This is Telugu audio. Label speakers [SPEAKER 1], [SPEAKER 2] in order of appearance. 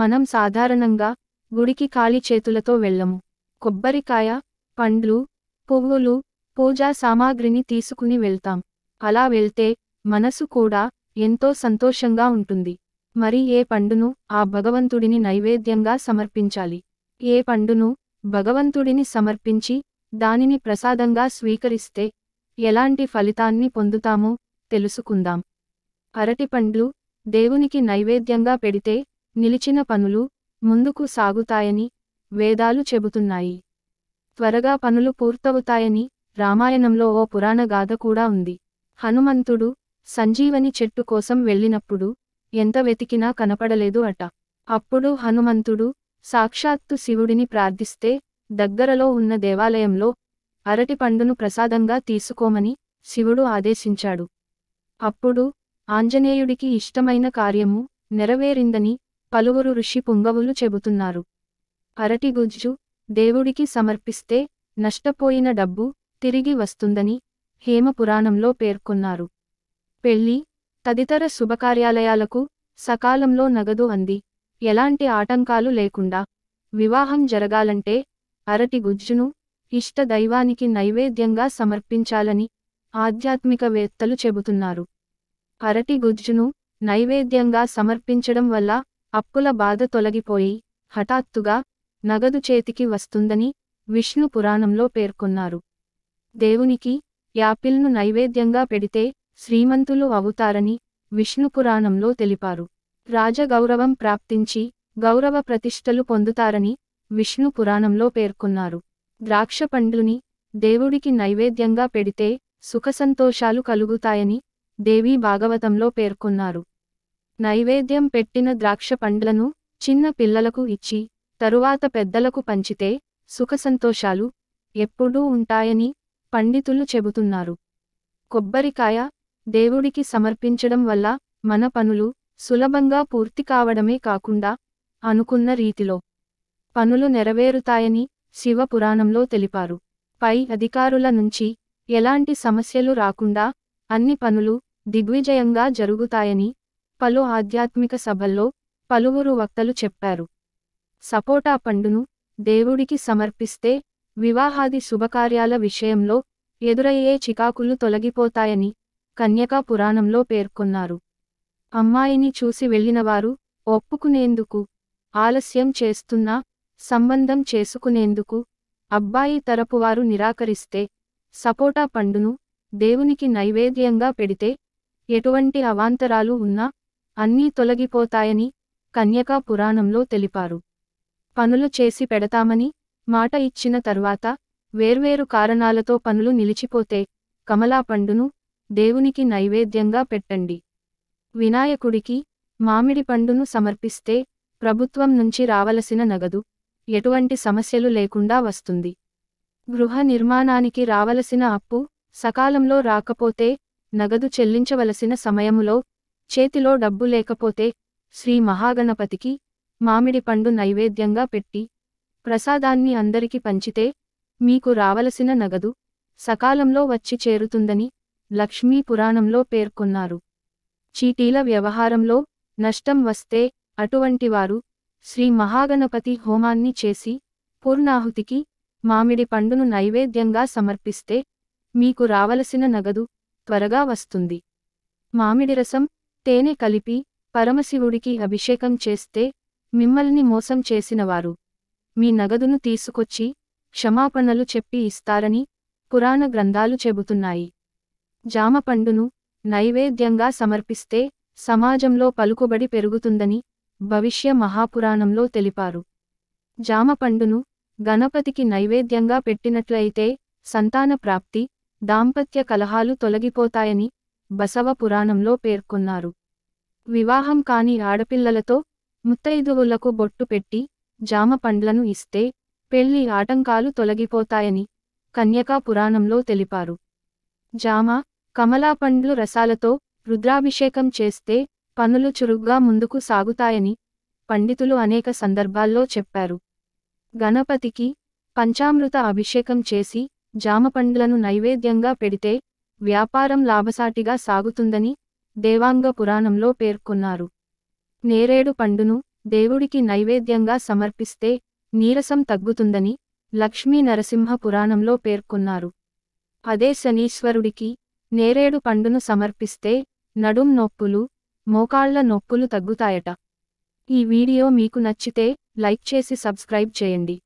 [SPEAKER 1] మనం సాధారణంగా గుడికి ఖాళీ చేతులతో వెళ్ళము కొబ్బరికాయ పండ్లు పువ్వులు పూజా సామాగ్రిని తీసుకుని వెళ్తాం అలా వెళ్తే మనసు కూడా ఎంతో సంతోషంగా ఉంటుంది మరి ఏ పండును ఆ భగవంతుడిని నైవేద్యంగా సమర్పించాలి ఏ పండును భగవంతుడిని సమర్పించి దానిని ప్రసాదంగా స్వీకరిస్తే ఎలాంటి ఫలితాన్ని పొందుతామో తెలుసుకుందాం అరటిపండ్లు దేవునికి నైవేద్యంగా పెడితే నిలిచిన పనులు ముందుకు సాగుతాయని వేదాలు చెబుతున్నాయి త్వరగా పనులు పూర్తవుతాయని రామాయణంలో ఓ పురాణ గాథ కూడా ఉంది హనుమంతుడు సంజీవని చెట్టు కోసం వెళ్ళినప్పుడు ఎంత వెతికినా కనపడలేదు అట అప్పుడు హనుమంతుడు సాక్షాత్తు శివుడిని ప్రార్థిస్తే దగ్గరలో ఉన్న దేవాలయంలో అరటి పండును ప్రసాదంగా తీసుకోమని శివుడు ఆదేశించాడు అప్పుడు ఆంజనేయుడికి ఇష్టమైన కార్యము నెరవేరిందని పలువురు ఋషి పుంగవులు చెబుతున్నారు అరటి గుజ్జు దేవుడికి సమర్పిస్తే నష్టపోయిన డబ్బు తిరిగి వస్తుందని హేమపురాణంలో పేర్కొన్నారు పెళ్లి తదితర శుభకార్యాలయాలకు సకాలంలో నగదు అంది ఎలాంటి ఆటంకాలు లేకుండా వివాహం జరగాలంటే అరటి గుజ్జును ఇష్ట దైవానికి నైవేద్యంగా సమర్పించాలని ఆధ్యాత్మికవేత్తలు చెబుతున్నారు అరటి గుజ్జును నైవేద్యంగా సమర్పించడం వల్ల అప్పుల బాధ తొలగిపోయి హఠాత్తుగా నగదు చేతికి వస్తుందని విష్ణు పురాణంలో పేర్కొన్నారు దేవునికి యాపిల్ను నైవేద్యంగా పెడితే శ్రీమంతులు అవుతారని విష్ణు పురాణంలో తెలిపారు రాజగౌరవం ప్రాప్తించి గౌరవ ప్రతిష్టలు పొందుతారని విష్ణు పురాణంలో పేర్కొన్నారు ద్రాక్ష పండ్లుని దేవుడికి నైవేద్యంగా పెడితే సుఖసంతోషాలు కలుగుతాయని దేవీ భాగవతంలో పేర్కొన్నారు నైవేద్యం పెట్టిన ద్రాక్ష పండ్లను చిన్న పిల్లలకు ఇచ్చి తరువాత పెద్దలకు పంచితే సుఖసంతోషాలు ఎప్పుడూ ఉంటాయని పండితులు చెబుతున్నారు కొబ్బరికాయ దేవుడికి సమర్పించడం వల్ల మన పనులు సులభంగా పూర్తి కావడమే కాకుండా అనుకున్న రీతిలో పనులు నెరవేరుతాయని శివ పురాణంలో తెలిపారు పై అధికారుల నుంచి ఎలాంటి సమస్యలు రాకుండా అన్ని పనులు దిగ్విజయంగా జరుగుతాయని పలు ఆధ్యాత్మిక సభల్లో పలువురు వక్తలు చెప్పారు సపోటా పండును దేవుడికి సమర్పిస్తే వివాహాది శుభకార్యాల విషయంలో ఎదురయ్యే చికాకులు తొలగిపోతాయని కన్యకా పురాణంలో పేర్కొన్నారు అమ్మాయిని చూసి వెళ్ళినవారు ఒప్పుకునేందుకు ఆలస్యం చేస్తున్నా సంబంధం చేసుకునేందుకు అబ్బాయి తరపువారు నిరాకరిస్తే సపోటా పండును దేవునికి నైవేద్యంగా పెడితే ఎటువంటి అవాంతరాలు ఉన్నా అన్నీ తొలగిపోతాయని కన్యకా పురాణంలో తెలిపారు పనులు చేసి పెడతామని మాట ఇచ్చిన తర్వాత వేర్వేరు కారణాలతో పనులు నిలిచిపోతే కమలా పండును దేవునికి నైవేద్యంగా పెట్టండి వినాయకుడికి మామిడి పండును సమర్పిస్తే ప్రభుత్వం నుంచి రావలసిన నగదు ఎటువంటి సమస్యలు లేకుండా వస్తుంది గృహ నిర్మాణానికి రావలసిన అప్పు సకాలంలో రాకపోతే నగదు చెల్లించవలసిన సమయములో చేతిలో డబ్బు లేకపోతే శ్రీ మహాగణపతికి మామిడి పండు నైవేద్యంగా పెట్టి ప్రసాదాన్ని అందరికి పంచితే మీకు రావలసిన నగదు సకాలంలో వచ్చి చేరుతుందని లక్ష్మీ పురాణంలో పేర్కొన్నారు చీటీల వ్యవహారంలో నష్టం వస్తే అటువంటివారు శ్రీ మహాగణపతి హోమాన్ని చేసి పూర్ణాహుతికి మామిడి పండును నైవేద్యంగా సమర్పిస్తే మీకు రావలసిన నగదు త్వరగా వస్తుంది మామిడి రసం తేనె కలిపి పరమశివుడికి అభిషేకం చేస్తే మిమ్మల్ని మోసం చేసినవారు మీ నగదును తీసుకొచ్చి క్షమాపణలు చెప్పి ఇస్తారని పురాణ గ్రంథాలు చెబుతున్నాయి జామ పండును నైవేద్యంగా సమర్పిస్తే సమాజంలో పలుకుబడి పెరుగుతుందని భవిష్య మహాపురాణంలో తెలిపారు జామ పండును గణపతికి నైవేద్యంగా పెట్టినట్లయితే సంతాన ప్రాప్తి దాంపత్య కలహాలు తొలగిపోతాయని బసవ పురాణంలో పేర్కొన్నారు వివాహం కాని ఆడపిల్లలతో ముత్తైదువులకు బొట్టు పెట్టి జామ పండ్లను ఇస్తే పెళ్లి ఆటంకాలు తొలగిపోతాయని కన్యకా పురాణంలో తెలిపారు జామ కమలాపండ్లు రసాలతో రుద్రాభిషేకం చేస్తే పనులు చురుగ్గా ముందుకు సాగుతాయని పండితులు అనేక సందర్భాల్లో చెప్పారు గణపతికి పంచామృత అభిషేకం చేసి జామపండ్లను నైవేద్యంగా పెడితే వ్యాపారం లాభసాటిగా సాగుతుందని దేవాంగ పురాణంలో పేర్కొన్నారు నేరేడు పండును దేవుడికి నైవేద్యంగా సమర్పిస్తే నీరసం తగ్గుతుందని లక్ష్మీ నరసింహ పురాణంలో పేర్కొన్నారు అదే శనీశ్వరుడికి నేరేడు పండును సమర్పిస్తే నడుం నొప్పులు మోకాళ్ల నొప్పులు తగ్గుతాయట ఈ వీడియో మీకు నచ్చితే లైక్ చేసి సబ్స్క్రైబ్ చేయండి